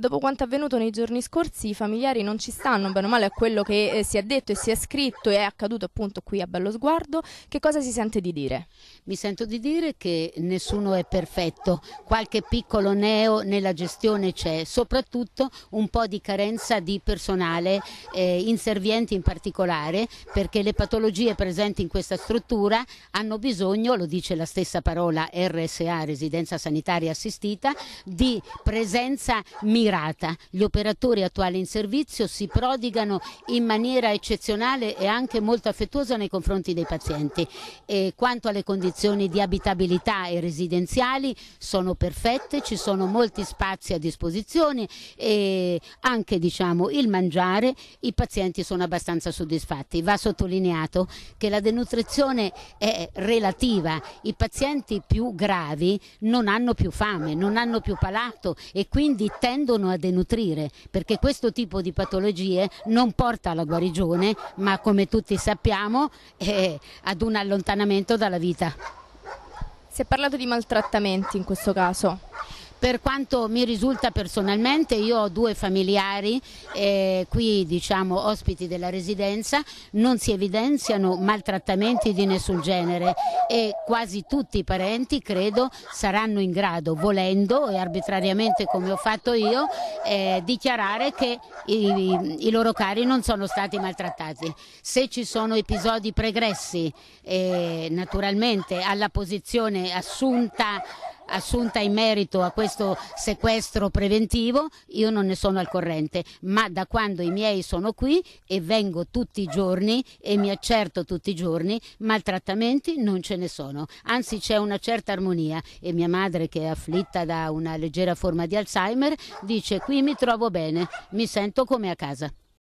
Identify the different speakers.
Speaker 1: Dopo quanto avvenuto nei giorni scorsi i familiari non ci stanno, bene o male a quello che eh, si è detto e si è scritto e è accaduto appunto qui a Bello Sguardo, che cosa si sente di dire? Mi sento di dire che nessuno è perfetto, qualche piccolo neo nella gestione c'è, soprattutto un po' di carenza di personale, eh, inservienti in particolare, perché le patologie presenti in questa struttura hanno bisogno, lo dice la stessa parola RSA, residenza sanitaria assistita, di presenza mirata mirata. Gli operatori attuali in servizio si prodigano in maniera eccezionale e anche molto affettuosa nei confronti dei pazienti. E quanto alle condizioni di abitabilità e residenziali sono perfette, ci sono molti spazi a disposizione e anche diciamo, il mangiare, i pazienti sono abbastanza soddisfatti. Va sottolineato che la denutrizione è relativa, i pazienti più gravi non hanno più fame, non hanno più palato e quindi tendono tendono a denutrire perché questo tipo di patologie non porta alla guarigione ma come tutti sappiamo eh, ad un allontanamento dalla vita. Si è parlato di maltrattamenti in questo caso. Per quanto mi risulta personalmente, io ho due familiari eh, qui diciamo ospiti della residenza, non si evidenziano maltrattamenti di nessun genere e quasi tutti i parenti credo saranno in grado, volendo e arbitrariamente come ho fatto io, eh, dichiarare che i, i, loro cari non sono stati maltrattati. Se ci sono episodi pregressi eh, naturalmente alla posizione assunta assunta in merito a questo sequestro preventivo io non ne sono al corrente, ma da quando i miei sono qui e vengo tutti i giorni e mi accerto tutti i giorni, maltrattamenti non ce ne sono, anzi c'è una certa armonia e mia madre che è afflitta da una leggera forma di Alzheimer dice qui mi trovo bene, mi sento come a casa.